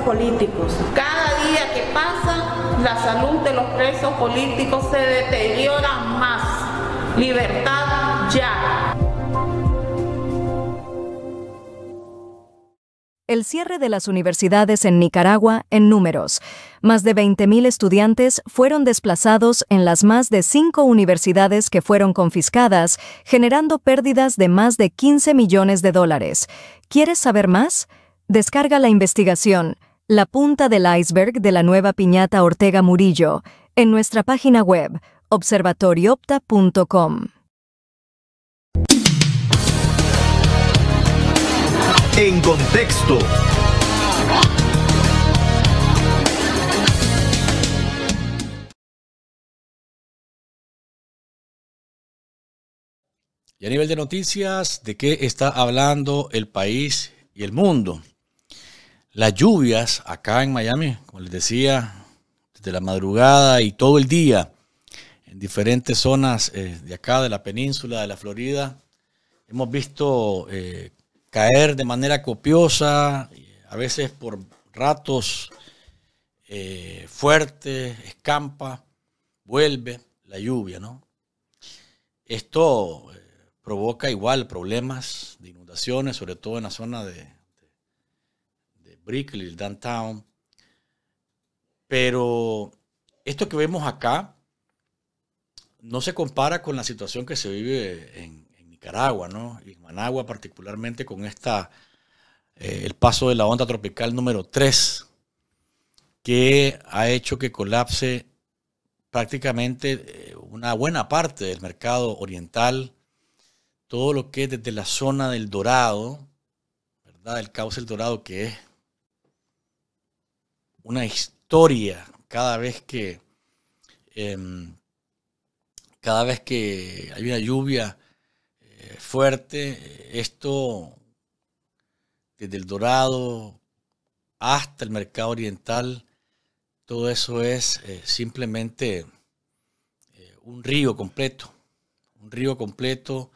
políticos. Cada día que pasa, la salud de los presos políticos se deteriora más. Libertad ya. El cierre de las universidades en Nicaragua en números. Más de 20.000 estudiantes fueron desplazados en las más de cinco universidades que fueron confiscadas, generando pérdidas de más de 15 millones de dólares. ¿Quieres saber más? Descarga la investigación la punta del iceberg de la nueva piñata Ortega Murillo en nuestra página web observatorioopta.com. En contexto. Y a nivel de noticias, ¿de qué está hablando el país y el mundo? Las lluvias acá en Miami, como les decía, desde la madrugada y todo el día, en diferentes zonas eh, de acá, de la península, de la Florida, hemos visto eh, caer de manera copiosa, a veces por ratos eh, fuertes, escampa, vuelve la lluvia, ¿no? Esto provoca igual problemas de inundaciones, sobre todo en la zona de Brickley, el Downtown. Pero esto que vemos acá no se compara con la situación que se vive en, Nicaragua, ¿no? Y en Managua particularmente con esta, eh, el paso de la onda tropical número 3, que ha hecho que colapse prácticamente eh, una buena parte del mercado oriental, todo lo que es desde la zona del Dorado, ¿verdad? El cauce del Dorado, que es una historia cada vez que em, cada vez que hay una lluvia eh, fuerte, esto desde el Dorado hasta el mercado oriental, todo eso es eh, simplemente eh, un río completo, un río completo,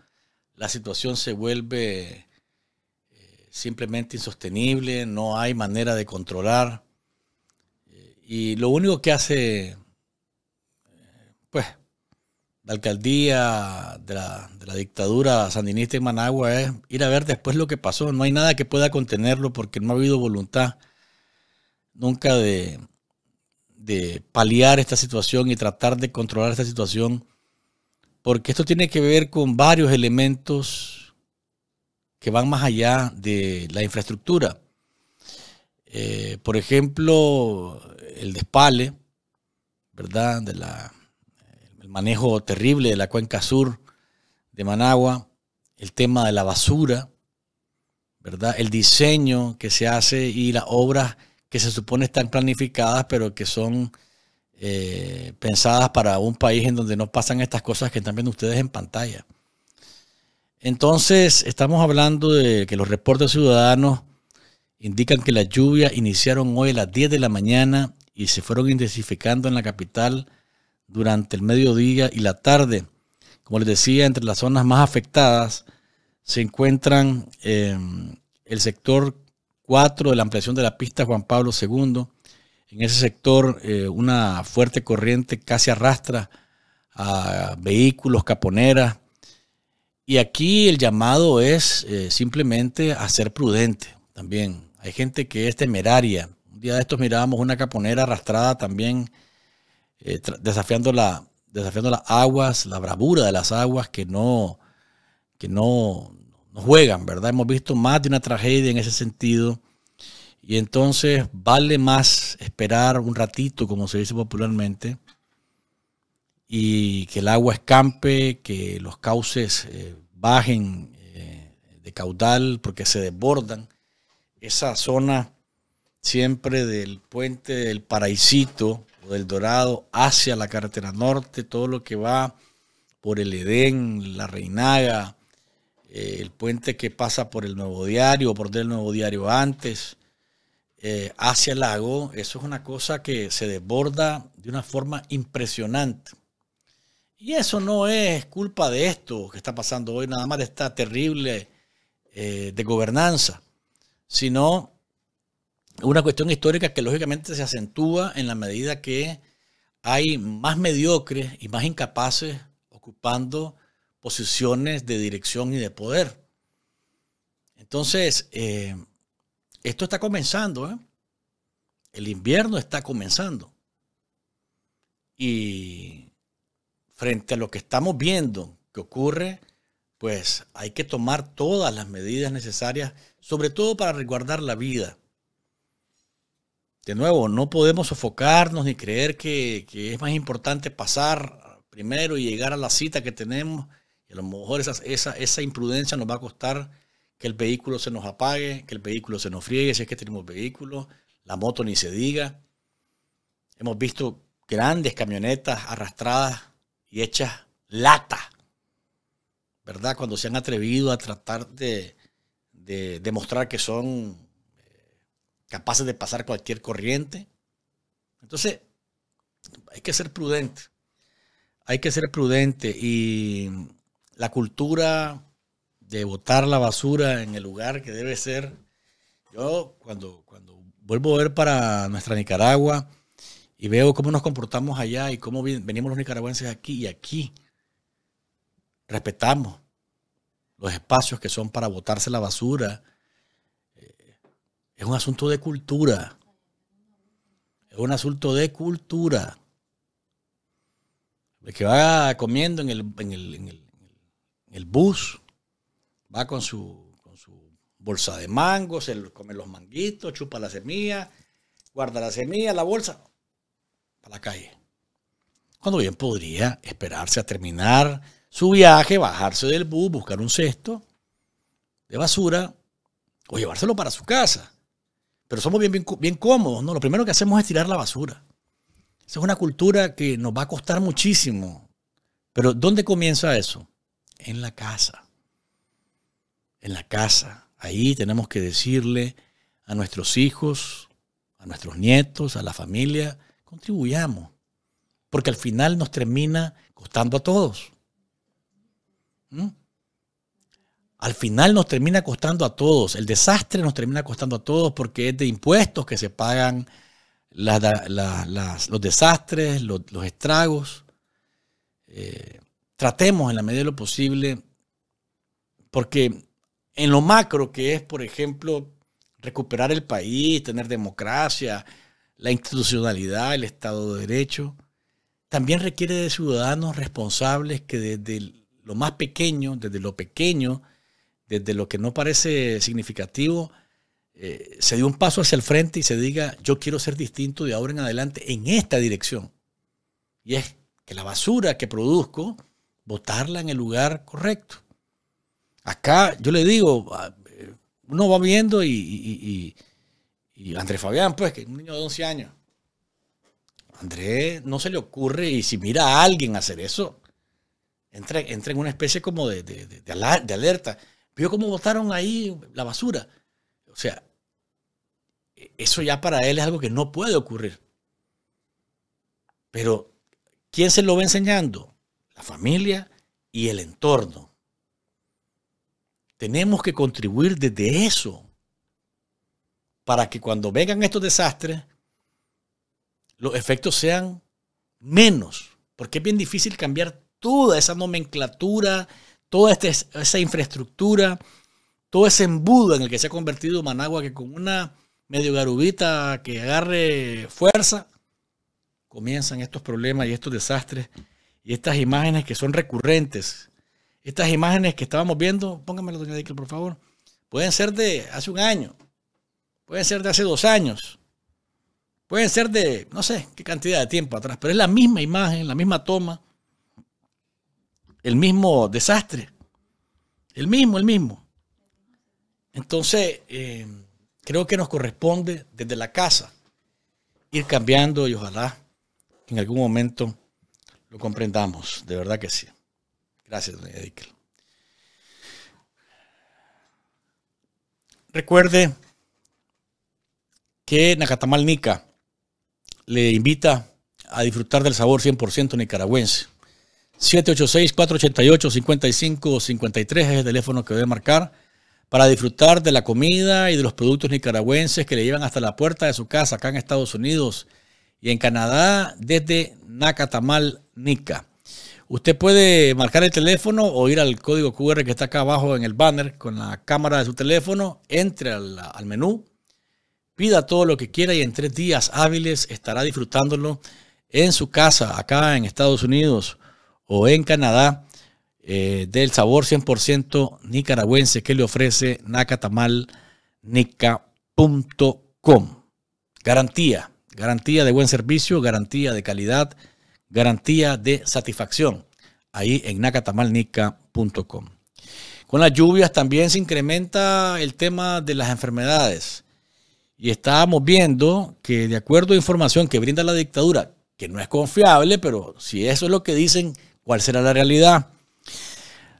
la situación se vuelve simplemente insostenible, no hay manera de controlar y lo único que hace, eh, pues, la alcaldía de la, dictadura sandinista en Managua es ir a ver después lo que pasó. No hay nada que pueda contenerlo porque no ha habido voluntad nunca de, paliar esta situación y tratar de controlar esta situación. Porque esto tiene que ver con varios elementos que van más allá de la infraestructura. Eh, por ejemplo, el despale, ¿verdad? el manejo terrible de la cuenca sur de Managua, el tema de la basura, ¿verdad? El diseño que se hace y las obras que se supone están planificadas, pero que son eh, pensadas para un país en donde no pasan estas cosas que están viendo ustedes en pantalla. Entonces, estamos hablando de que los reportes ciudadanos indican que las lluvias iniciaron hoy a las 10 de la mañana y se fueron intensificando en la capital durante el mediodía y la tarde. Como les decía, entre las zonas más afectadas se encuentran em, el sector 4 de la ampliación de la pista Juan Pablo II. En ese sector eh, una fuerte corriente casi arrastra a vehículos, caponeras. Y aquí el llamado es eh, simplemente a ser prudente también. Hay gente que es temeraria, día de estos mirábamos una caponera arrastrada también, eh, desafiando, la, desafiando las aguas, la bravura de las aguas que no, que juegan, ¿verdad? Hemos visto más de una tragedia en ese sentido. Y entonces vale más esperar un ratito, como se dice popularmente, y que el agua escampe, que los cauces eh, bajen eh, de caudal porque se desbordan. Esa zona siempre del puente del Paraísito o del Dorado hacia la carretera norte, todo lo que va por el Edén, la Reinaga, eh, el puente que pasa por el Nuevo Diario, o por el Nuevo Diario antes, eh, hacia el lago, eso es una cosa que se desborda de una forma impresionante. Y eso no es culpa de esto que está pasando hoy, nada más de esta terrible eh, de gobernanza, sino una cuestión histórica que lógicamente se acentúa en la medida que hay más mediocres y más incapaces ocupando posiciones de dirección y de poder. Entonces, eh, esto está comenzando, ¿eh? el invierno está comenzando. Y frente a lo que estamos viendo que ocurre, pues hay que tomar todas las medidas necesarias, sobre todo para resguardar la vida de nuevo, no podemos sofocarnos ni creer que, es más importante pasar primero y llegar a la cita que tenemos. Y a lo mejor esa, esa, esa imprudencia nos va a costar que el vehículo se nos apague, que el vehículo se nos friegue si es que tenemos vehículo, la moto ni se diga. Hemos visto grandes camionetas arrastradas y hechas lata, ¿verdad? Cuando se han atrevido a tratar de, de demostrar que son capaces de pasar cualquier corriente. Entonces, hay que ser prudente. Hay que ser prudente y la cultura de botar la basura en el lugar que debe ser. Yo cuando, cuando vuelvo a ver para nuestra Nicaragua y veo cómo nos comportamos allá y cómo venimos los nicaragüenses aquí y aquí, respetamos los espacios que son para botarse la basura, es un asunto de cultura. Es un asunto de cultura. El que va comiendo en el, en el, bus, va con su, con su, bolsa de mango, se come los manguitos, chupa la semilla, guarda la semilla, la bolsa, para la calle. Cuando bien podría esperarse a terminar su viaje, bajarse del bus, buscar un cesto de basura o llevárselo para su casa. Pero somos bien, bien, cómodos, ¿no? Lo primero que hacemos es tirar la basura. Esa es una cultura que nos va a costar muchísimo. Pero ¿dónde comienza eso? En la casa. En la casa. Ahí tenemos que decirle a nuestros hijos, a nuestros nietos, a la familia, contribuyamos. Porque al final nos termina costando a todos. ¿Mm? al final nos termina costando a todos. El desastre nos termina costando a todos porque es de impuestos que se pagan los desastres, los, estragos. Eh, tratemos en la medida de lo posible, porque en lo macro que es, por ejemplo, recuperar el país, tener democracia, la institucionalidad, el Estado de Derecho, también requiere de ciudadanos responsables que desde lo más pequeño, desde lo pequeño, desde lo que no parece significativo, eh, se dio un paso hacia el frente y se diga, yo quiero ser distinto de ahora en adelante en esta dirección. Y es que la basura que produzco, botarla en el lugar correcto. Acá yo le digo, ah, eh, uno va viendo y, y, Andrés Fabián, pues, que es un niño de 11 años. Andrés no se le ocurre y si mira a alguien hacer eso, entra, entra en una especie como de, de, de, de alerta. Vio cómo botaron ahí la basura. O sea, eso ya para él es algo que no puede ocurrir. Pero, ¿quién se lo va enseñando? La familia y el entorno. Tenemos que contribuir desde eso para que cuando vengan estos desastres, los efectos sean menos, porque es bien difícil cambiar toda esa nomenclatura toda este, esa infraestructura, todo ese embudo en el que se ha convertido Managua, que con una medio garubita que agarre fuerza, comienzan estos problemas y estos desastres y estas imágenes que son recurrentes. Estas imágenes que estábamos viendo, póngamelo, doña Dickel, por favor, pueden ser de hace un año, pueden ser de hace dos años, pueden ser de no sé qué cantidad de tiempo atrás, pero es la misma imagen, la misma toma, el mismo desastre. El mismo, el mismo. Entonces, eh, creo que nos corresponde desde la casa ir cambiando y ojalá en algún momento lo comprendamos. De verdad que sí. Gracias, doña Recuerde que Nacatamal le invita a disfrutar del sabor 100% nicaragüense. 786-488-5553 es el teléfono que debe marcar para disfrutar de la comida y de los productos nicaragüenses que le llevan hasta la puerta de su casa acá en Estados Unidos y en Canadá desde Nacatamal, Nica. Usted puede marcar el teléfono o ir al código QR que está acá abajo en el banner con la cámara de su teléfono, entre al menú, pida todo lo que quiera y en tres días hábiles estará disfrutándolo en su casa acá en Estados Unidos o en Canadá eh, del sabor 100% nicaragüense que le ofrece nacatamalnica.com. Garantía, garantía de buen servicio, garantía de calidad, garantía de satisfacción ahí en nacatamalnica.com. Con las lluvias también se incrementa el tema de las enfermedades. Y estábamos viendo que de acuerdo a información que brinda la dictadura, que no es confiable, pero si eso es lo que dicen, ¿Cuál será la realidad?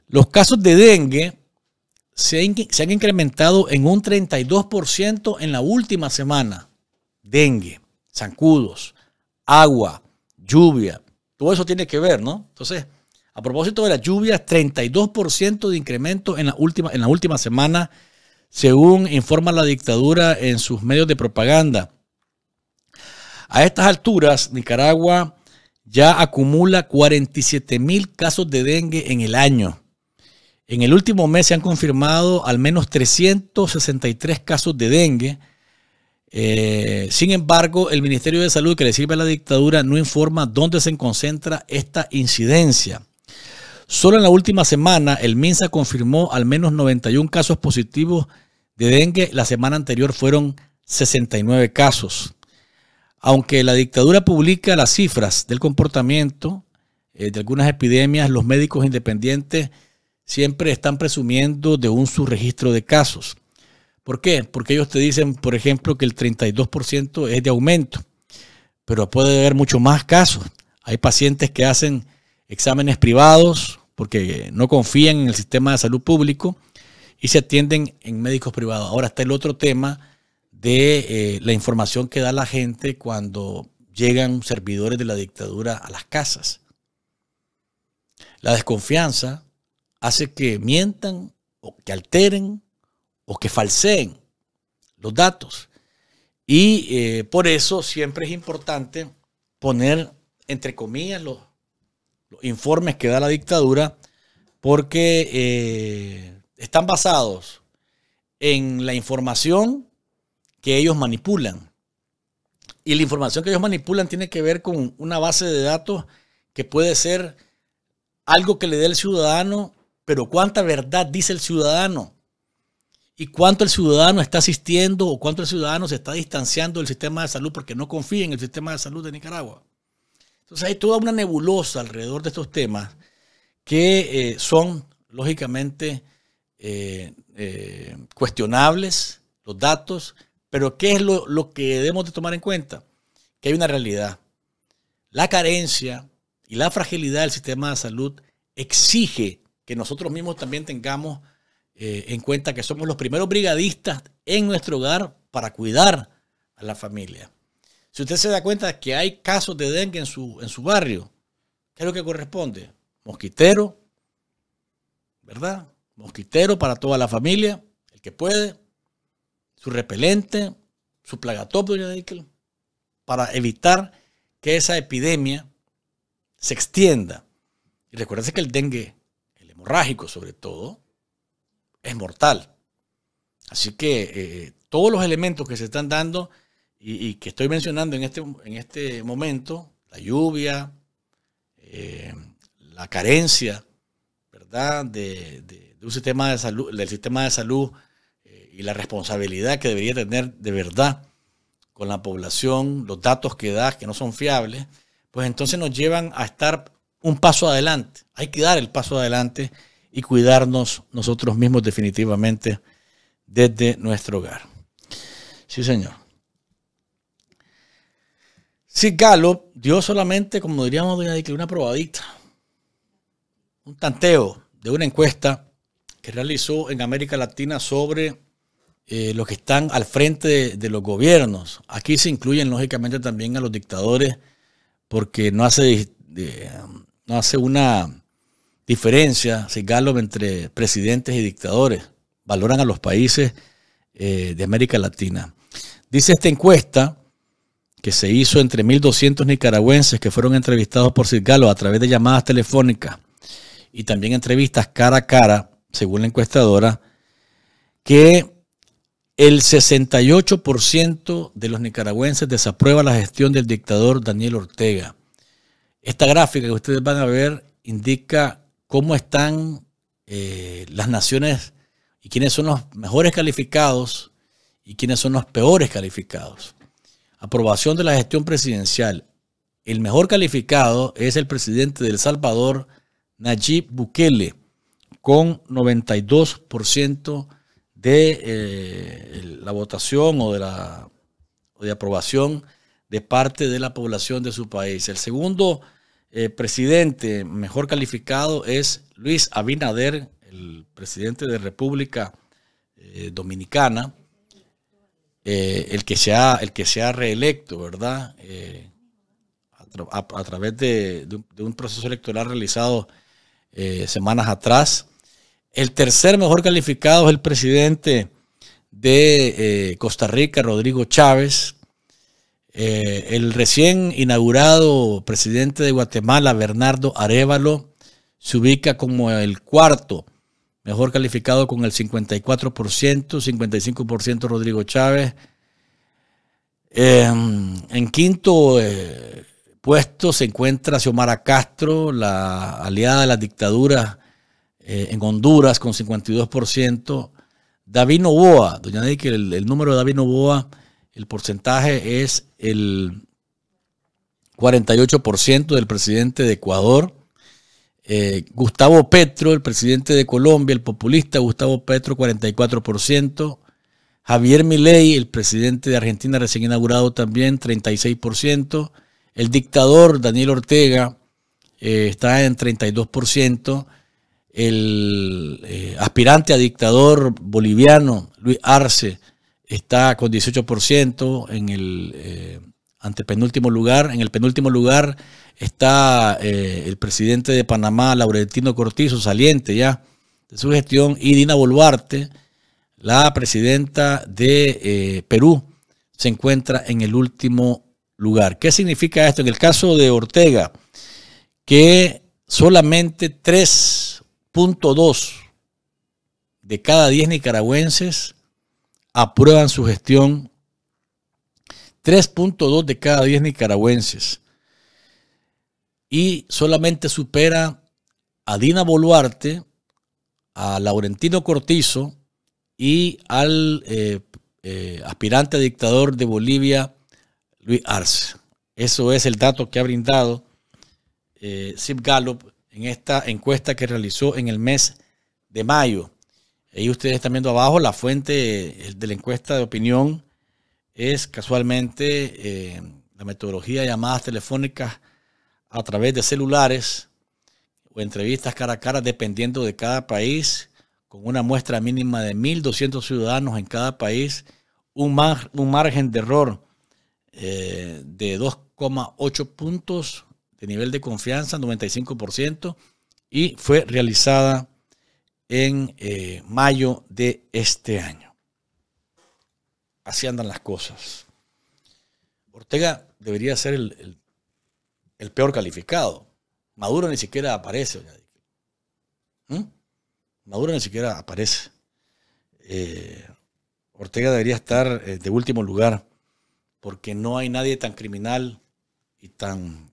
Los casos de dengue se han, incrementado en un 32% en la última semana. Dengue, zancudos, agua, lluvia, todo eso tiene que ver, ¿no? Entonces, a propósito de la lluvia, 32% de incremento en la, última, en la última semana, según informa la dictadura en sus medios de propaganda. A estas alturas, Nicaragua ya acumula 47 mil casos de dengue en el año. En el último mes se han confirmado al menos 363 casos de dengue. Eh, sin embargo, el Ministerio de Salud que le sirve a la dictadura no informa dónde se concentra esta incidencia. Solo en la última semana, el MINSA confirmó al menos 91 casos positivos de dengue. La semana anterior fueron 69 casos. Aunque la dictadura publica las cifras del comportamiento eh, de algunas epidemias, los médicos independientes siempre están presumiendo de un subregistro de casos. ¿Por qué? Porque ellos te dicen, por ejemplo, que el 32% es de aumento, pero puede haber mucho más casos. Hay pacientes que hacen exámenes privados porque no confían en el sistema de salud público y se atienden en médicos privados. Ahora está el otro tema de eh, la información que da la gente cuando llegan servidores de la dictadura a las casas. La desconfianza hace que mientan o que alteren o que falseen los datos. Y eh, por eso siempre es importante poner, entre comillas, los, informes que da la dictadura, porque eh, están basados en la información que ellos manipulan. Y la información que ellos manipulan tiene que ver con una base de datos que puede ser algo que le dé el ciudadano, pero cuánta verdad dice el ciudadano y cuánto el ciudadano está asistiendo o cuánto el ciudadano se está distanciando del sistema de salud porque no confía en el sistema de salud de Nicaragua. Entonces hay toda una nebulosa alrededor de estos temas que eh, son lógicamente eh, eh, cuestionables, los datos, pero ¿qué es lo, que debemos de tomar en cuenta? Que hay una realidad. La carencia y la fragilidad del sistema de salud exige que nosotros mismos también tengamos eh, en cuenta que somos los primeros brigadistas en nuestro hogar para cuidar a la familia. Si usted se da cuenta que hay casos de dengue en su, en su barrio, ¿qué es lo que corresponde? Mosquitero, ¿verdad? Mosquitero para toda la familia, el que puede, su repelente, su plagatop, para evitar que esa epidemia se extienda. Y recuerden que el dengue, el hemorrágico sobre todo, es mortal. Así que eh, todos los elementos que se están dando y, que estoy mencionando en este, en este momento, la lluvia, eh, la carencia, ¿verdad? De, un sistema de salud, del sistema de salud y la responsabilidad que debería tener de verdad con la población, los datos que das, que no son fiables, pues entonces nos llevan a estar un paso adelante. Hay que dar el paso adelante y cuidarnos nosotros mismos definitivamente desde nuestro hogar. Sí, señor. Sí, Galo dio solamente, como diríamos, una probadita, un tanteo de una encuesta que realizó en América Latina sobre eh, los que están al frente de, los gobiernos. Aquí se incluyen lógicamente también a los dictadores porque no hace, no hace una diferencia, Sigalo, entre presidentes y dictadores. Valoran a los países eh, de América Latina. Dice esta encuesta que se hizo entre 1.200 nicaragüenses que fueron entrevistados por Sigalo a través de llamadas telefónicas y también entrevistas cara a cara, según la encuestadora, que el 68% de los nicaragüenses desaprueba la gestión del dictador Daniel Ortega. Esta gráfica que ustedes van a ver indica cómo están eh, las naciones y quiénes son los mejores calificados y quiénes son los peores calificados. Aprobación de la gestión presidencial. El mejor calificado es el presidente de El Salvador, Nayib Bukele, con 92% de eh, la votación o de la de aprobación de parte de la población de su país. El segundo eh, presidente mejor calificado es Luis Abinader, el presidente de República eh, Dominicana, el, que se ha, el que reelecto, ¿verdad? A, través de, un, proceso electoral realizado semanas atrás. El tercer mejor calificado es el presidente de eh, Costa Rica, Rodrigo Chávez. Eh, el recién inaugurado presidente de Guatemala, Bernardo Arevalo, se ubica como el cuarto mejor calificado con el 54%, 55% Rodrigo Chávez. Em, en quinto eh, puesto se encuentra Xiomara Castro, la aliada de la dictadura. Eh, en Honduras con 52%. David Novoa, doña Nike, el, número de David Novoa, el porcentaje es el 48% del presidente de Ecuador. Eh, Gustavo Petro, el presidente de Colombia, el populista Gustavo Petro, 44%. Javier Milei, el presidente de Argentina recién inaugurado también, 36%. El dictador Daniel Ortega eh, está en 32%. El eh, aspirante a dictador boliviano, Luis Arce, está con 18% en el eh, antepenúltimo lugar. En el penúltimo lugar está eh, el presidente de Panamá, Laurentino Cortizo, saliente ya de su gestión, y Dina Boluarte, la presidenta de Perú, se encuentra en el último lugar. ¿Qué significa esto? En el caso de Ortega, que solamente tres 3.2 de cada 10 nicaragüenses aprueban su gestión. 3.2 de cada 10 nicaragüenses. Y solamente supera a Dina Boluarte, a Laurentino Cortizo y al eh, eh, aspirante a dictador de Bolivia, Luis Arce. Eso es el dato que ha brindado eh, Zip Gallup en esta encuesta que realizó en el mes de mayo. Ahí ustedes están viendo abajo la fuente eh, de la encuesta de opinión es casualmente eh, la metodología de llamadas telefónicas a través de celulares o entrevistas cara a cara dependiendo de cada país, con una muestra mínima de 1.200 ciudadanos en cada país, un, margen de error eh, de 2,8 puntos nivel de confianza, 95%, y fue realizada en eh, mayo de este año. Así andan las cosas. Ortega debería ser el, peor calificado. Maduro ni siquiera aparece, ¿Mm? Maduro ni siquiera aparece. Eh, Ortega debería estar eh, de último lugar porque no hay nadie tan criminal y tan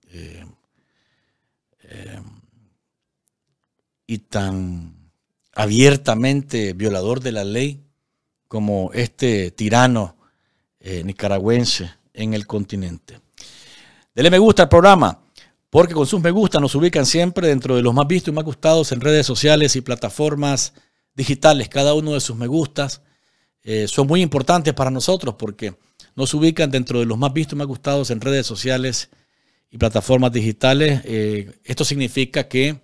eh, y tan abiertamente violador de la ley como este tirano eh, nicaragüense en el continente. Dele me gusta al programa, porque con sus me gusta nos ubican siempre dentro de los más vistos y más gustados en redes sociales y plataformas digitales. Cada uno de sus me gustas eh, son muy importantes para nosotros porque nos ubican dentro de los más vistos y más gustados en redes sociales y plataformas digitales. Eh, esto significa que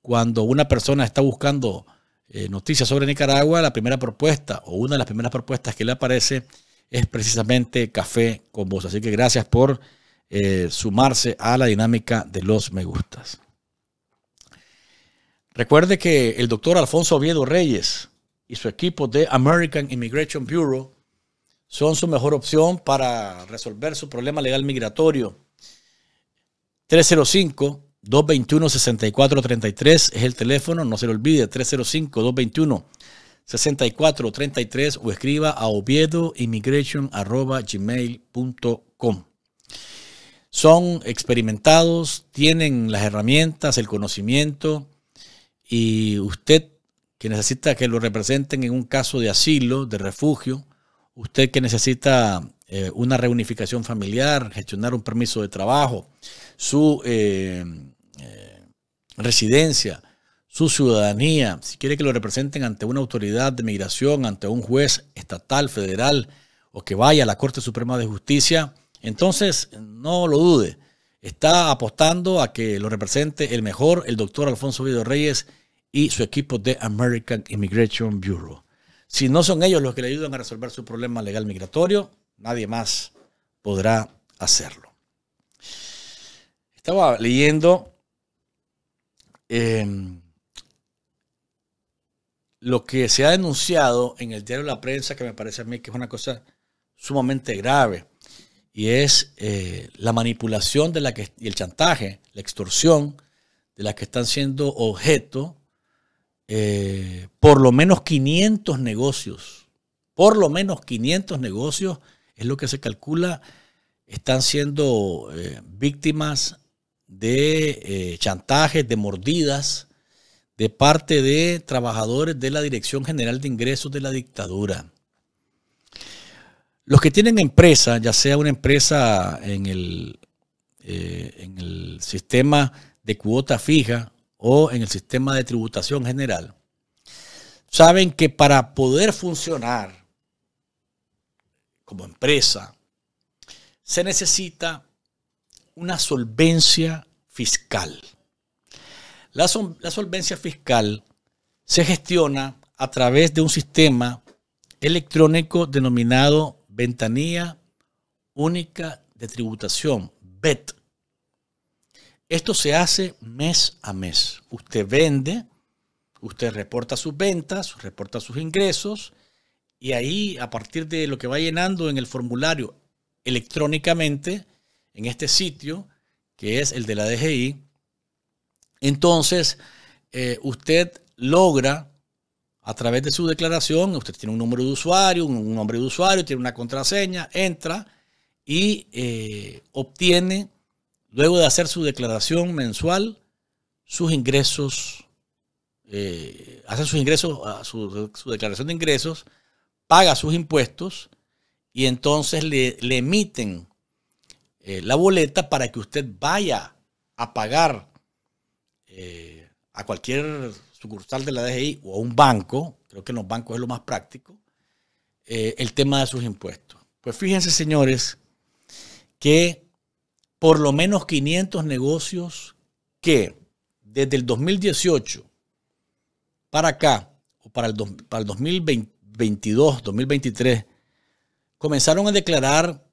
cuando una persona está buscando eh, noticias sobre Nicaragua, la primera propuesta o una de las primeras propuestas que le aparece es precisamente Café con Vos. Así que gracias por eh, sumarse a la dinámica de los me gustas. Recuerde que el doctor Alfonso Oviedo Reyes y su equipo de American Immigration Bureau son su mejor opción para resolver su problema legal migratorio 305-221-6433 es el teléfono, no se lo olvide, 305-221-6433 o escriba a oviedoimmigration.com. Son experimentados, tienen las herramientas, el conocimiento y usted que necesita que lo representen en un caso de asilo, de refugio, usted que necesita eh, una reunificación familiar, gestionar un permiso de trabajo, su eh, eh, residencia, su ciudadanía, si quiere que lo representen ante una autoridad de migración, ante un juez estatal, federal, o que vaya a la Corte Suprema de Justicia, entonces no lo dude. Está apostando a que lo represente el mejor, el doctor Alfonso Vido Reyes y su equipo de American Immigration Bureau. Si no son ellos los que le ayudan a resolver su problema legal migratorio, Nadie más podrá hacerlo. Estaba leyendo em, lo que se ha denunciado en el diario La Prensa, que me parece a mí que es una cosa sumamente grave, y es eh, la manipulación de la que, y el chantaje, la extorsión de las que están siendo objeto eh, por lo menos 500 negocios, por lo menos 500 negocios es lo que se calcula, están siendo eh, víctimas de eh, chantajes, de mordidas de parte de trabajadores de la Dirección General de Ingresos de la dictadura. Los que tienen empresa, ya sea una empresa en eh, en el sistema de cuota fija o en el sistema de tributación general, saben que para poder funcionar como empresa, se necesita una solvencia fiscal. La, solvencia fiscal se gestiona a través de un sistema electrónico denominado Ventanilla Única de Tributación, VET. Esto se hace mes a mes. Usted vende, usted reporta sus ventas, reporta sus ingresos y ahí, a partir de lo que va llenando en el formulario electrónicamente, en este sitio, que es el de la DGI, entonces eh, usted logra a través de su declaración, usted tiene un número de usuario, un nombre de usuario, tiene una contraseña, entra y eh, obtiene, luego de hacer su declaración mensual, sus ingresos, eh, hace sus ingresos, su declaración de ingresos paga sus impuestos y entonces le, le emiten eh, la boleta para que usted vaya a pagar eh, a cualquier sucursal de la DGI o a un banco, creo que en los bancos es lo más práctico, eh, el tema de sus impuestos. Pues fíjense, señores, que por lo menos 500 negocios que desde el 2018 para acá, o para el, para el 2020, 2022, 2023, comenzaron a declarar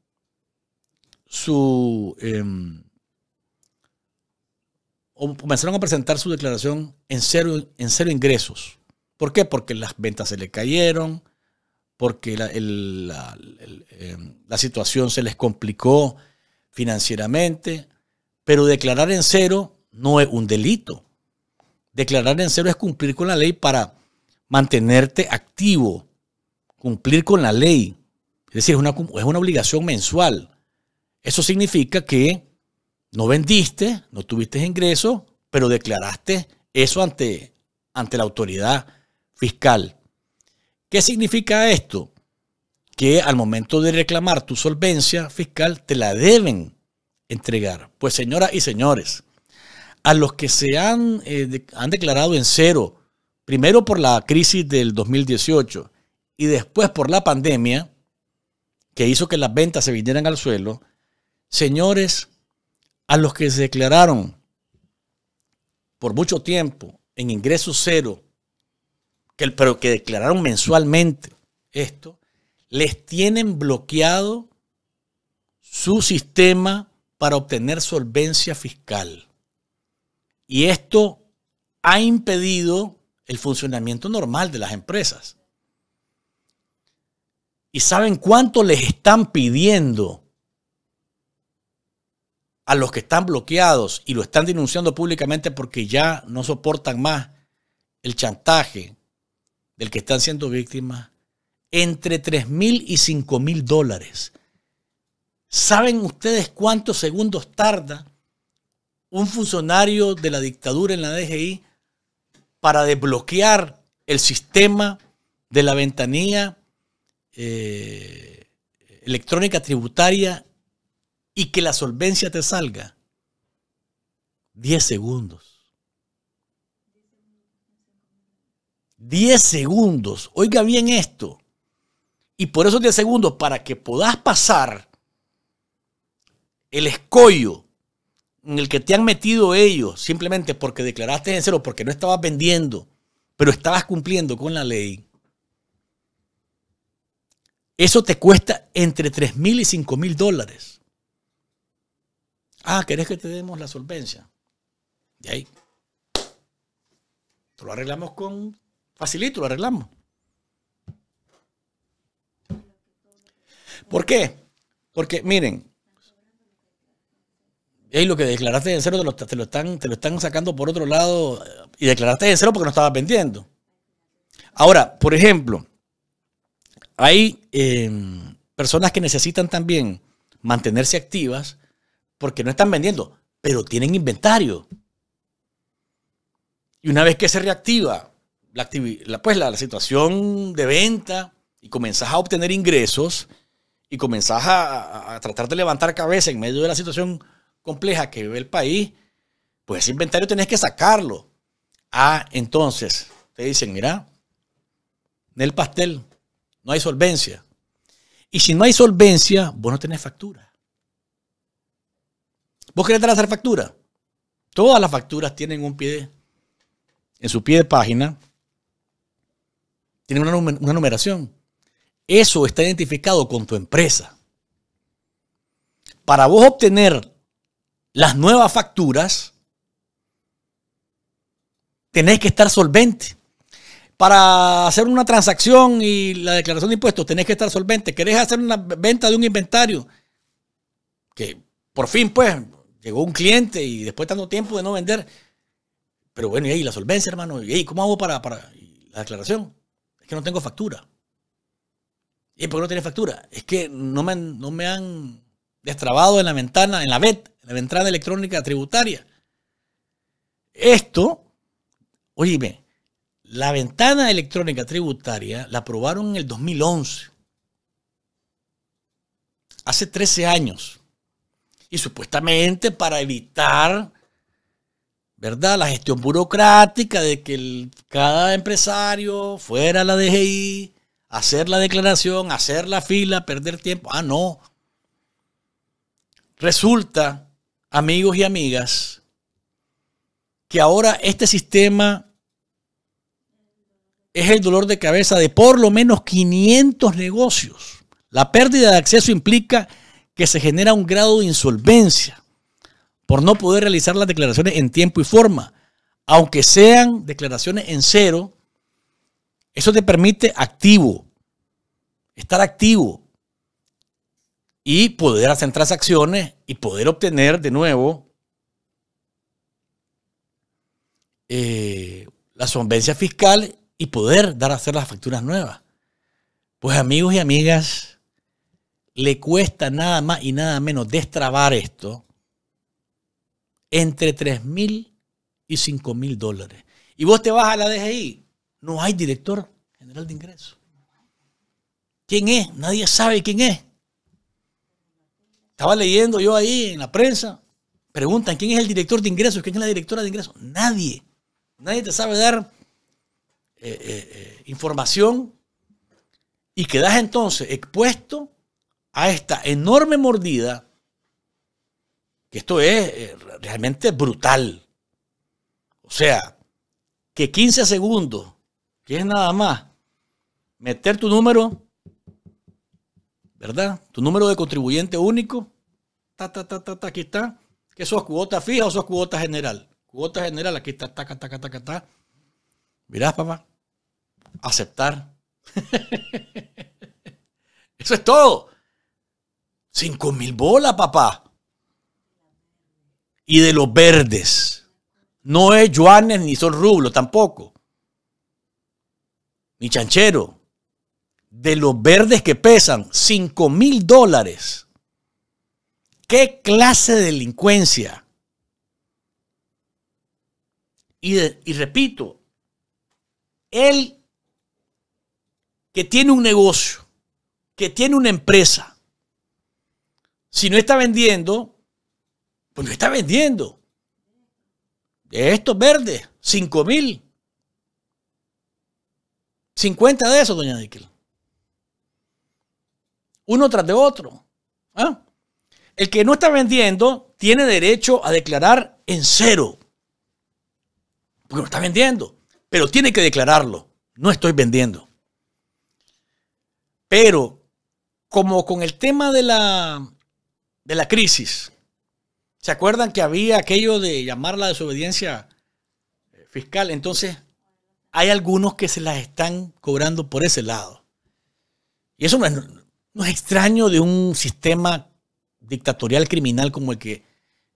su... Em, comenzaron a presentar su declaración en cero, en cero ingresos. ¿Por qué? Porque las ventas se le cayeron, porque la, em, la situación se les complicó financieramente, pero declarar en cero no es un delito. Declarar en cero es cumplir con la ley para mantenerte activo, cumplir con la ley. Es decir, es una, es una obligación mensual. Eso significa que no vendiste, no tuviste ingresos, pero declaraste eso ante, ante la autoridad fiscal. ¿Qué significa esto? Que al momento de reclamar tu solvencia fiscal te la deben entregar. Pues señoras y señores, a los que se han, eh, han declarado en cero, primero por la crisis del 2018 y después por la pandemia, que hizo que las ventas se vinieran al suelo, señores, a los que se declararon por mucho tiempo en ingreso cero, que, pero que declararon mensualmente esto, les tienen bloqueado su sistema para obtener solvencia fiscal. Y esto ha impedido el funcionamiento normal de las empresas. ¿Y saben cuánto les están pidiendo a los que están bloqueados y lo están denunciando públicamente porque ya no soportan más el chantaje del que están siendo víctimas? Entre 3 mil y 5 mil dólares. ¿Saben ustedes cuántos segundos tarda un funcionario de la dictadura en la DGI para desbloquear el sistema de la ventanilla eh, electrónica tributaria y que la solvencia te salga? 10 segundos. 10 segundos. Oiga bien esto. Y por esos 10 segundos, para que puedas pasar el escollo en el que te han metido ellos, simplemente porque declaraste en cero, porque no estabas vendiendo, pero estabas cumpliendo con la ley, eso te cuesta entre 3 mil y 5 mil dólares. Ah, ¿querés que te demos la solvencia? Y ahí. Lo arreglamos con facilito, lo arreglamos. ¿Por qué? Porque, miren, y lo que declaraste en cero te lo, están, te lo están sacando por otro lado eh, y declaraste en cero porque no estabas vendiendo. Ahora, por ejemplo, hay em, personas que necesitan también mantenerse activas porque no están vendiendo, pero tienen inventario. Y una vez que se reactiva la, pues la, situación de venta y comenzás a obtener ingresos y comenzás a, tratar de levantar cabeza en medio de la situación compleja que vive el país, pues ese inventario tenés que sacarlo. Ah, entonces, te dicen, mira, en el pastel, no hay solvencia. Y si no hay solvencia, vos no tenés factura. ¿Vos querés hacer factura? Todas las facturas tienen un pie, en su pie de página, tienen una, una numeración. Eso está identificado con tu empresa. Para vos obtener las nuevas facturas, tenés que estar solvente para hacer una transacción y la declaración de impuestos tenés que estar solvente. Querés hacer una venta de un inventario. Que por fin, pues, llegó un cliente y después tanto tiempo de no vender. Pero bueno, y ahí la solvencia, hermano. Y ahí, ¿cómo hago para, la declaración? Es que no tengo factura. ¿Y por qué no tiene factura? Es que no me han, no me han destrabado en la ventana, en la VET, en la ventana electrónica tributaria. Esto, oíme, la ventana electrónica tributaria la aprobaron en el 2011, hace 13 años, y supuestamente para evitar ¿verdad? La gestión burocrática de que cada empresario fuera a la DGI, hacer la declaración, hacer la fila, perder tiempo. Ah, no. Resulta, amigos y amigas, que ahora este sistema es el dolor de cabeza de por lo menos 500 negocios. La pérdida de acceso implica que se genera un grado de insolvencia por no poder realizar las declaraciones en tiempo y forma. Aunque sean declaraciones en cero, eso te permite activo, estar activo y poder hacer transacciones y poder obtener de nuevo eh, la solvencia fiscal y poder dar a hacer las facturas nuevas. Pues amigos y amigas, le cuesta nada más y nada menos destrabar esto entre 3 mil y 5 mil dólares. Y vos te vas a la DGI, no hay director general de ingresos. ¿Quién es? Nadie sabe quién es. Estaba leyendo yo ahí en la prensa, preguntan quién es el director de ingresos, quién es la directora de ingresos. Nadie. Nadie te sabe dar eh, eh, eh, información y quedas entonces expuesto a esta enorme mordida, que esto es realmente brutal. O sea, que 15 segundos, que es nada más, meter tu número, ¿verdad? Tu número de contribuyente único, ta, ta, ta, ta, aquí está, que sos cuota fija o sos cuota general. Cuota general, aquí está, ta, ta, ta, ta, ta, Mirás, papá aceptar. Eso es todo. Cinco mil bolas, papá. Y de los verdes. No es Joanes ni son rublos tampoco. mi chanchero. De los verdes que pesan cinco mil dólares. ¿Qué clase de delincuencia? Y, y repito, él que tiene un negocio, que tiene una empresa, si no está vendiendo, pues no está vendiendo. De estos verdes, 5 mil. 50 de esos, doña Níquel. Uno tras de otro. ¿ah? El que no está vendiendo tiene derecho a declarar en cero. Porque no está vendiendo. Pero tiene que declararlo. No estoy vendiendo. Pero como con el tema de la, de la crisis, ¿se acuerdan que había aquello de llamar la desobediencia eh, fiscal? Entonces, hay algunos que se las están cobrando por ese lado. Y eso no es, extraño de un sistema dictatorial criminal como el que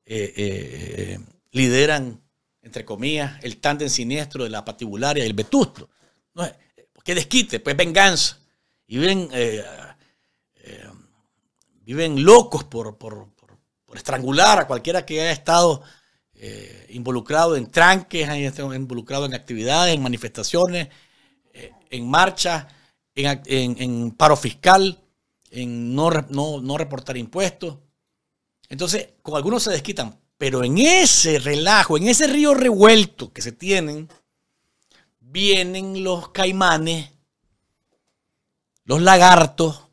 eh, eh, lideran, entre comillas, el tándem siniestro de la patibularia y el vetusto. No es, ¿Qué desquite? Pues venganza viven, eh, eh, viven locos por, estrangular a cualquiera que haya estado eh, involucrado en tranques, estado involucrado en actividades, en manifestaciones, en marchas, en, paro fiscal, en no, no reportar impuestos. Entonces, con algunos se desquitan, pero en ese relajo, en ese río revuelto que se tienen, vienen los caimanes los lagartos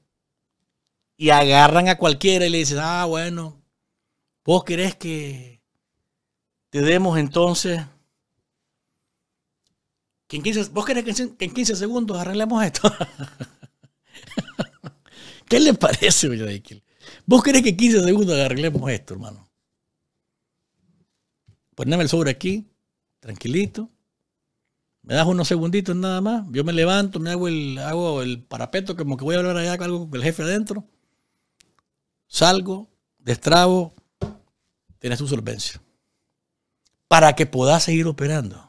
y agarran a cualquiera y le dicen, ah, bueno, vos querés que te demos entonces, en 15, vos querés que en 15 segundos arreglemos esto. ¿Qué le parece, ¿Vos querés que en 15 segundos arreglemos esto, hermano? Poneme el sobre aquí, tranquilito. Me das unos segunditos nada más. Yo me levanto, me hago el, hago el parapeto, como que voy a hablar allá con el jefe adentro. Salgo, destrabo, tienes tu solvencia. Para que puedas seguir operando.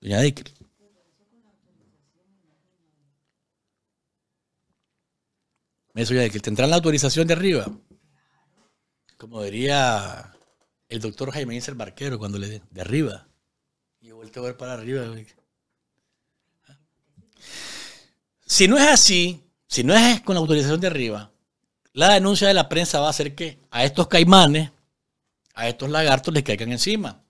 Doña Dickel. Me dice, Dickel, ¿tendrán la autorización de arriba? Como diría el doctor Jaime el Barquero cuando le de arriba a ver para arriba. Si no es así, si no es con la autorización de arriba, la denuncia de la prensa va a hacer que a estos caimanes, a estos lagartos les caigan encima.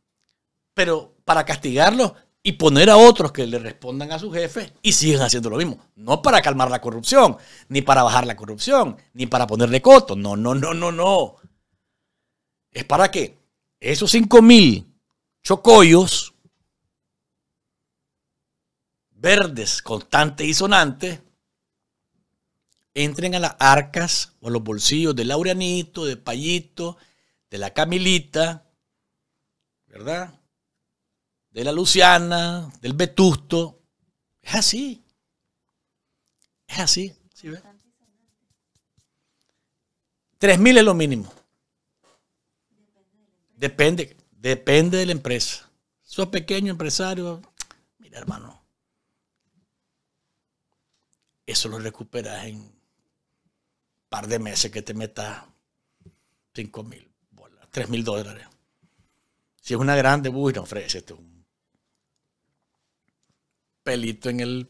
Pero para castigarlos y poner a otros que le respondan a su jefe y sigan haciendo lo mismo. No para calmar la corrupción, ni para bajar la corrupción, ni para ponerle coto. No, no, no, no, no. Es para que esos cinco mil chocollos verdes, constantes y sonantes, entren a las arcas o a los bolsillos de Laureanito, de Payito, de la Camilita, ¿verdad? De la Luciana, del Vetusto. Es así. Es así. ¿Sí ve? 3.000 es lo mínimo. Depende, depende de la empresa. Sos pequeño empresario, mira hermano, eso lo recuperas en un par de meses que te metas 5 mil bolas, 3 mil dólares. Si es una grande, uy, no ofreces un pelito en el...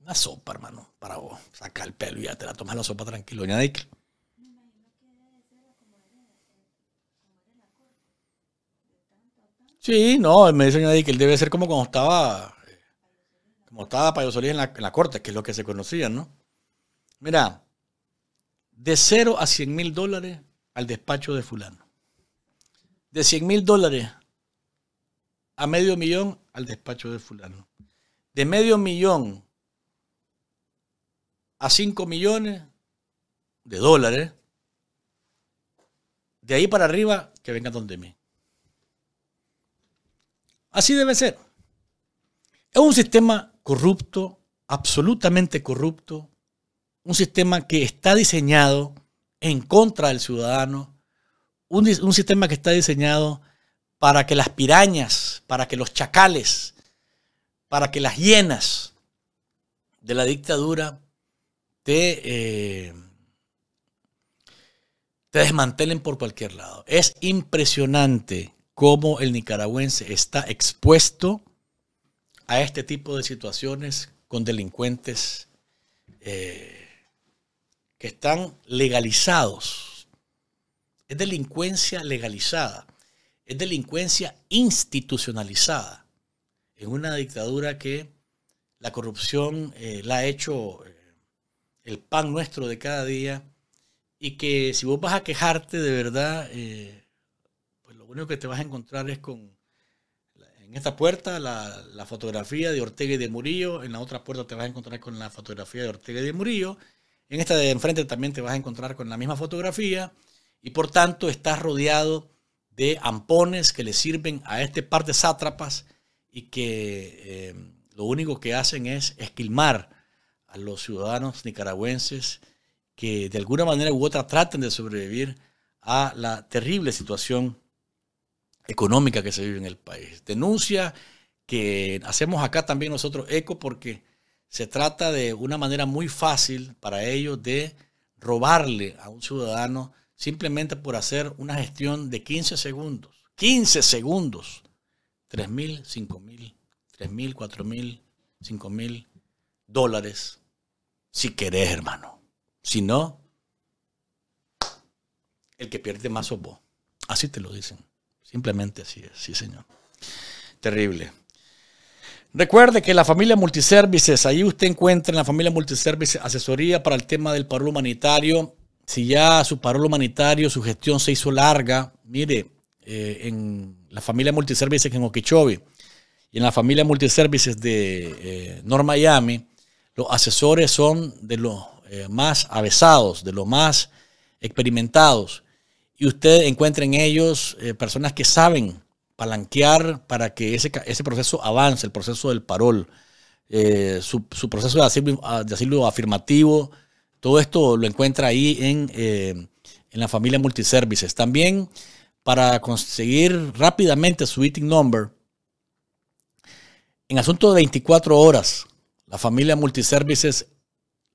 Una sopa, hermano, para vos. sacar el pelo y ya te la tomas la sopa tranquilo. Doña Dick. Sí, no, me dice Doña Dick, él debe ser como cuando estaba estaba Payosolís en la, en la corte, que es lo que se conocía, ¿no? Mira, de 0 a 100 mil dólares al despacho de fulano. De 100 mil dólares a medio millón al despacho de fulano. De medio millón a 5 millones de dólares. De ahí para arriba, que venga donde me. Así debe ser. Es un sistema corrupto, absolutamente corrupto, un sistema que está diseñado en contra del ciudadano, un, sistema que está diseñado para que las pirañas, para que los chacales, para que las hienas de la dictadura te, eh, te desmantelen por cualquier lado. Es impresionante cómo el nicaragüense está expuesto a este tipo de situaciones con delincuentes eh, que están legalizados. Es delincuencia legalizada, es delincuencia institucionalizada. En una dictadura que la corrupción eh, la ha hecho eh, el pan nuestro de cada día y que si vos vas a quejarte de verdad, pues lo único que te vas a encontrar es con en esta puerta la, fotografía de Ortega y de Murillo, en la otra puerta te vas a encontrar con la fotografía de Ortega y de Murillo, en esta de enfrente también te vas a encontrar con la misma fotografía y por tanto estás rodeado de ampones que le sirven a este par de sátrapas y que eh, lo único que hacen es esquilmar a los ciudadanos nicaragüenses que de alguna manera u otra tratan de sobrevivir a la terrible situación económica que se vive en el país. Denuncia que hacemos acá también nosotros eco porque se trata de una manera muy fácil para ellos de robarle a un ciudadano simplemente por hacer una gestión de 15 segundos. 15 segundos. mil, mil mil, 4 mil, 5 mil dólares. Si querés, hermano. Si no, el que pierde más sos vos. Así te lo dicen. Simplemente así es, sí, señor. Terrible. Recuerde que la familia Multiservices, ahí usted encuentra en la familia Multiservices asesoría para el tema del paro humanitario. Si ya su paro humanitario, su gestión se hizo larga, mire, eh, en la familia Multiservices en Okeechobee y en la familia Multiservices de norma eh, North Miami, los asesores son de los eh, más avesados, de los más experimentados y usted encuentra en ellos eh, personas que saben palanquear para que ese, ese proceso avance, el proceso del parol, eh, su, proceso de asilo, ah, afirmativo, todo esto lo encuentra ahí en, eh, en la familia Multiservices. También para conseguir rápidamente su eating number, en asunto de 24 horas, la familia Multiservices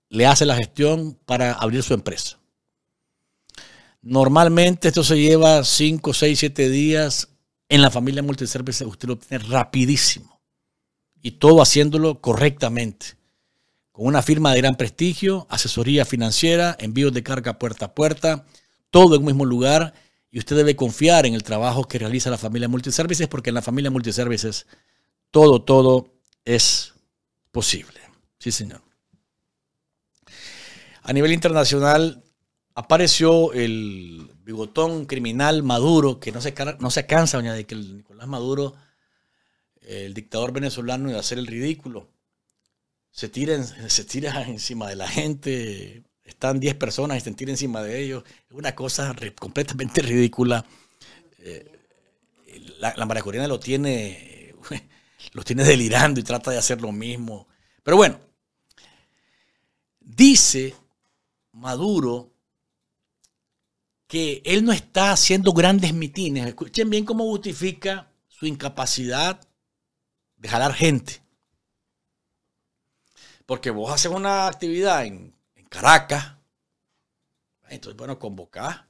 le hace la gestión para abrir su empresa. Normalmente esto se lleva 5, 6, 7 días. En la familia Multiservices usted lo obtiene rapidísimo. Y todo haciéndolo correctamente. Con una firma de gran prestigio, asesoría financiera, envíos de carga puerta a puerta, todo en un mismo lugar. Y usted debe confiar en el trabajo que realiza la familia multiservices porque en la familia multiservices todo, todo es posible. Sí, señor. A nivel internacional, apareció el bigotón criminal Maduro, que no se, cansa, de que el Nicolás Maduro, el dictador venezolano, iba a hacer el ridículo. Se tira, se tira encima de la gente, están 10 personas y se tira encima de ellos. Es una cosa completamente ridícula. Eh, la, la lo tiene, lo tiene delirando y trata de hacer lo mismo. Pero bueno, dice Maduro que él no está haciendo grandes mitines. Escuchen bien cómo justifica su incapacidad de jalar gente. Porque vos haces una actividad en, Caracas, entonces, bueno, convocás,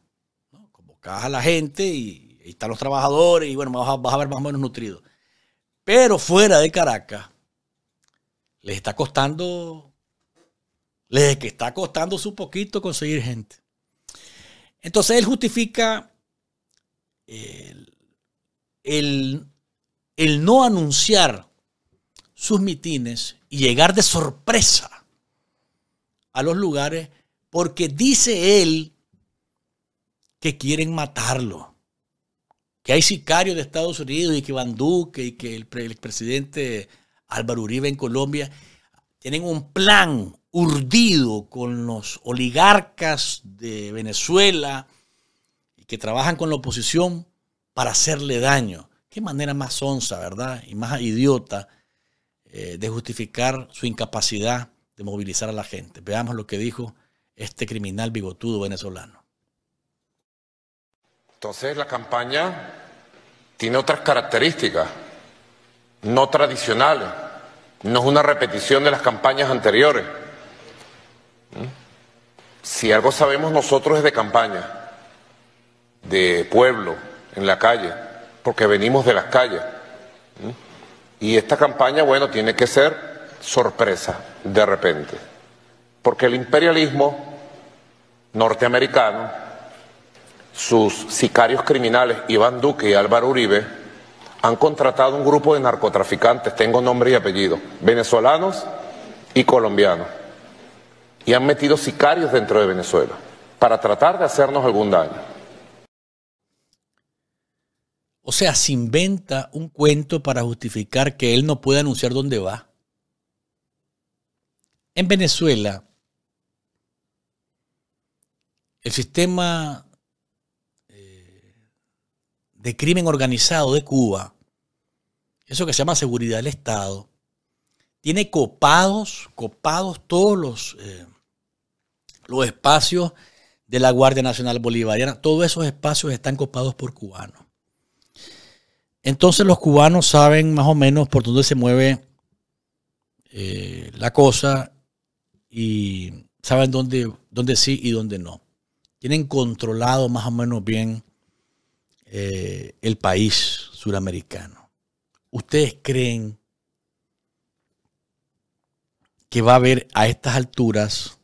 ¿no? convocás a la gente y, están los trabajadores y bueno, vas a, a ver más o menos nutrido. Pero fuera de Caracas, les está costando, les está costando su poquito conseguir gente. Entonces él justifica eh, el, no anunciar sus mitines y llegar de sorpresa a los lugares porque dice él que quieren matarlo, que hay sicarios de Estados Unidos y que Van Duque y que el, el presidente Álvaro Uribe en Colombia tienen un plan, urdido con los oligarcas de Venezuela y que trabajan con la oposición para hacerle daño. Qué manera más onza, ¿verdad? Y más idiota eh, de justificar su incapacidad de movilizar a la gente. Veamos lo que dijo este criminal bigotudo venezolano. Entonces la campaña tiene otras características, no tradicionales, no es una repetición de las campañas anteriores si algo sabemos nosotros es de campaña, de pueblo, en la calle, porque venimos de las calles. Y esta campaña, bueno, tiene que ser sorpresa, de repente, porque el imperialismo norteamericano, sus sicarios criminales, Iván Duque y Álvaro Uribe, han contratado un grupo de narcotraficantes, tengo nombre y apellido, venezolanos y colombianos y han metido sicarios dentro de Venezuela para tratar de hacernos algún daño. O sea, se inventa un cuento para justificar que él no puede anunciar dónde va. En Venezuela, el sistema eh, de crimen organizado de Cuba, eso que se llama seguridad del Estado, tiene copados, copados todos los eh, los espacios de la Guardia Nacional Bolivariana, todos esos espacios están copados por cubanos. Entonces los cubanos saben más o menos por dónde se mueve eh, la cosa y saben dónde, sí y dónde no. Tienen controlado más o menos bien eh, el país suramericano. ¿Ustedes creen que va a haber a estas alturas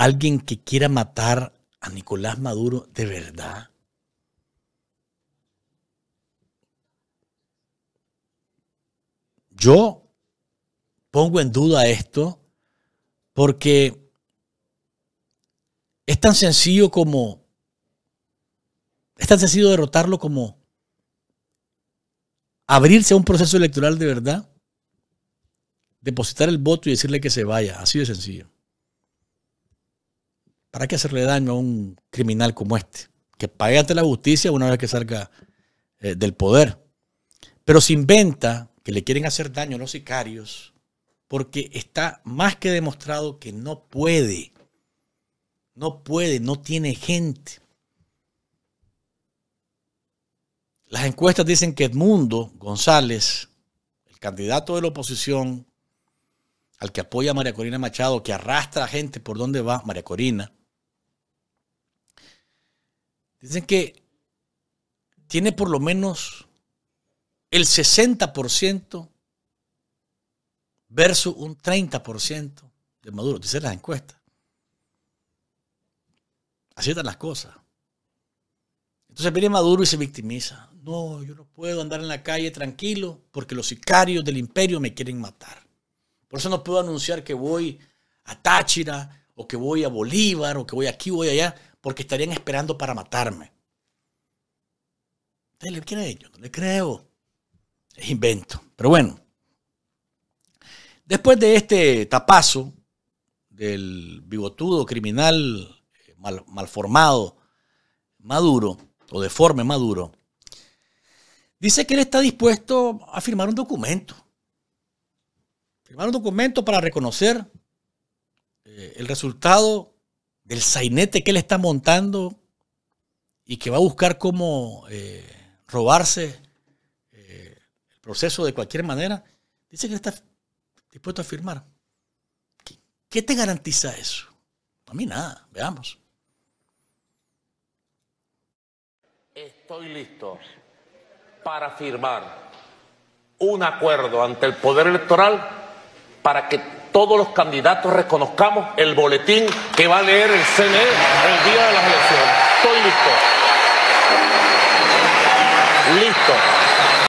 alguien que quiera matar a Nicolás Maduro de verdad. Yo pongo en duda esto porque es tan sencillo como, es tan sencillo derrotarlo como abrirse a un proceso electoral de verdad, depositar el voto y decirle que se vaya, así de sencillo. ¿Para qué hacerle daño a un criminal como este? Que pague la justicia una vez que salga eh, del poder. Pero se inventa que le quieren hacer daño a los sicarios porque está más que demostrado que no puede. No puede, no tiene gente. Las encuestas dicen que Edmundo González, el candidato de la oposición al que apoya a María Corina Machado, que arrastra a gente por donde va María Corina, Dicen que tiene por lo menos el 60% versus un 30% de Maduro. Dicen las encuestas. Así están las cosas. Entonces viene Maduro y se victimiza. No, yo no puedo andar en la calle tranquilo porque los sicarios del imperio me quieren matar. Por eso no puedo anunciar que voy a Táchira o que voy a Bolívar o que voy aquí o voy allá porque estarían esperando para matarme. ¿Usted le no le creo. Es invento. Pero bueno, después de este tapazo del bigotudo criminal eh, malformado Maduro, o deforme Maduro, dice que él está dispuesto a firmar un documento. Firmar un documento para reconocer eh, el resultado del sainete que él está montando y que va a buscar cómo eh, robarse eh, el proceso de cualquier manera, dice que está dispuesto a firmar. ¿Qué te garantiza eso? A mí nada, veamos. Estoy listo para firmar un acuerdo ante el Poder Electoral para que todos los candidatos reconozcamos el boletín que va a leer el CNE el día de las elecciones. Estoy listo. Listo.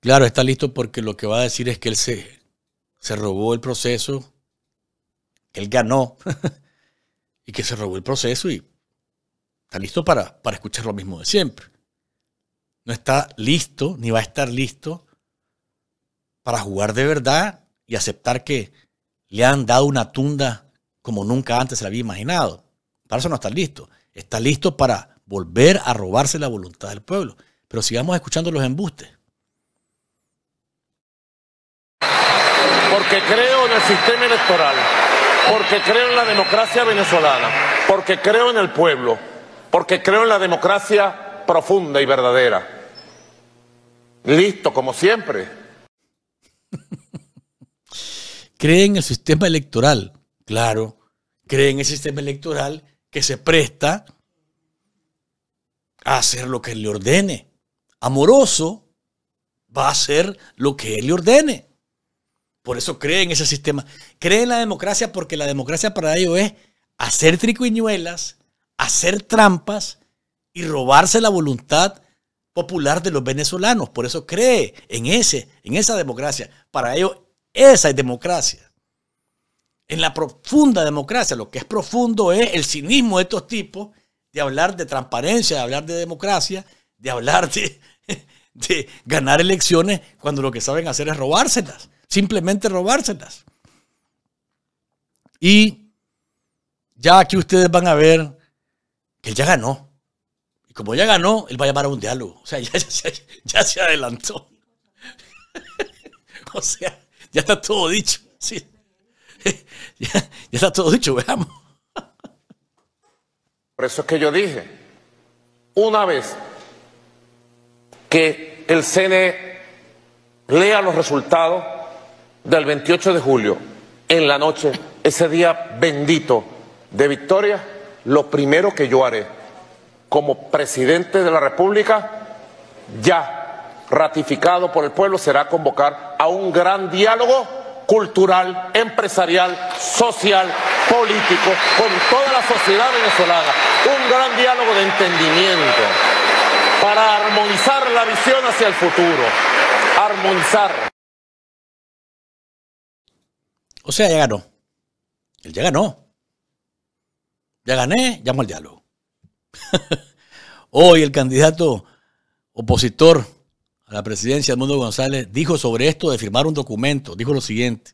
Claro, está listo porque lo que va a decir es que él se, se robó el proceso, que él ganó y que se robó el proceso y está listo para, para escuchar lo mismo de siempre. No está listo ni va a estar listo para jugar de verdad y aceptar que le han dado una tunda como nunca antes se la había imaginado. Para eso no está listo. Está listo para volver a robarse la voluntad del pueblo. Pero sigamos escuchando los embustes. Porque creo en el sistema electoral, porque creo en la democracia venezolana, porque creo en el pueblo, porque creo en la democracia profunda y verdadera. Listo, como siempre, cree en el sistema electoral. Claro, cree en el sistema electoral que se presta a hacer lo que él le ordene. Amoroso va a hacer lo que él le ordene. Por eso cree en ese sistema. Cree en la democracia porque la democracia para ellos es hacer tricuñuelas, hacer trampas y robarse la voluntad popular de los venezolanos. Por eso cree en, ese, en esa democracia. Para ellos. Esa es democracia. En la profunda democracia, lo que es profundo es el cinismo de estos tipos de hablar de transparencia, de hablar de democracia, de hablar de, de ganar elecciones cuando lo que saben hacer es robárselas, simplemente robárselas. Y ya aquí ustedes van a ver que él ya ganó. Y como ya ganó, él va a llamar a un diálogo. O sea, ya, ya se adelantó. o sea, ya está todo dicho. Sí. Ya, ya está todo dicho, veamos. Por eso es que yo dije, una vez que el CNE lea los resultados del 28 de julio en la noche, ese día bendito de victoria, lo primero que yo haré como presidente de la República, ya ratificado por el pueblo será convocar a un gran diálogo cultural, empresarial, social, político, con toda la sociedad venezolana. Un gran diálogo de entendimiento para armonizar la visión hacia el futuro. Armonizar. O sea, ya ganó. Él ya ganó. Ya gané, llamo al diálogo. Hoy el candidato opositor a la presidencia Edmundo González, dijo sobre esto de firmar un documento, dijo lo siguiente,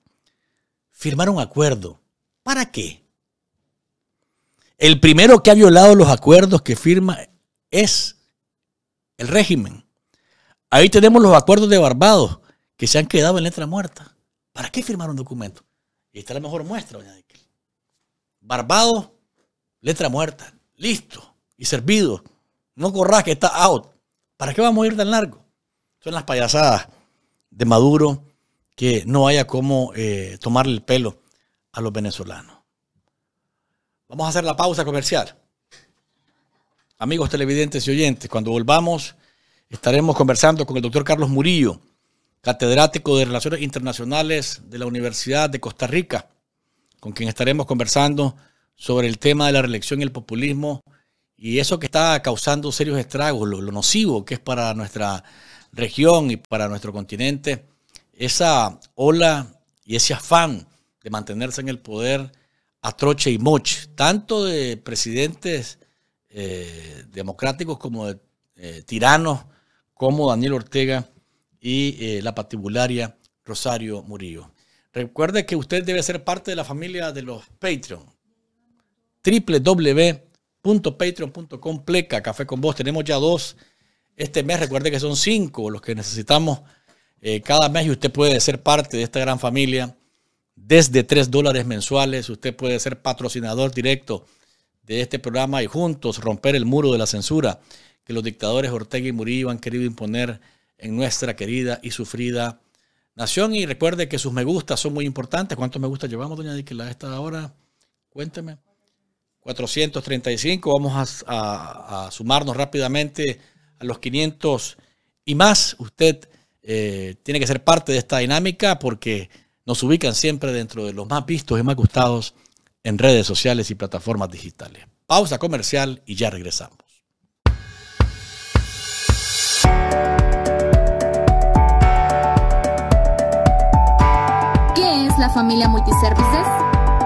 firmar un acuerdo, ¿para qué? El primero que ha violado los acuerdos que firma es el régimen. Ahí tenemos los acuerdos de Barbados que se han quedado en letra muerta. ¿Para qué firmar un documento? Y esta es la mejor muestra, doña Barbados, letra muerta, listo y servido. No corras que está out. ¿Para qué vamos a ir tan largo? Son las payasadas de Maduro que no haya cómo eh, tomarle el pelo a los venezolanos. Vamos a hacer la pausa comercial. Amigos televidentes y oyentes, cuando volvamos estaremos conversando con el doctor Carlos Murillo, catedrático de Relaciones Internacionales de la Universidad de Costa Rica, con quien estaremos conversando sobre el tema de la reelección y el populismo y eso que está causando serios estragos, lo nocivo que es para nuestra región y para nuestro continente, esa ola y ese afán de mantenerse en el poder atroche y moche, tanto de presidentes eh, democráticos como de eh, tiranos como Daniel Ortega y eh, la patibularia Rosario Murillo. Recuerde que usted debe ser parte de la familia de los Patreon. www.patreon.com pleca, café con vos. Tenemos ya dos este mes. Recuerde que son cinco los que necesitamos eh, cada mes y usted puede ser parte de esta gran familia desde tres dólares mensuales. Usted puede ser patrocinador directo de este programa y juntos romper el muro de la censura que los dictadores Ortega y Murillo han querido imponer en nuestra querida y sufrida nación. Y recuerde que sus me gustas son muy importantes. ¿Cuántos me gustas llevamos, doña Diquela, a esta hora? Cuénteme. 435. Vamos a, a sumarnos rápidamente los 500 y más. Usted eh, tiene que ser parte de esta dinámica porque nos ubican siempre dentro de los más vistos y más gustados en redes sociales y plataformas digitales. Pausa comercial y ya regresamos. ¿Qué es la familia Multiservices?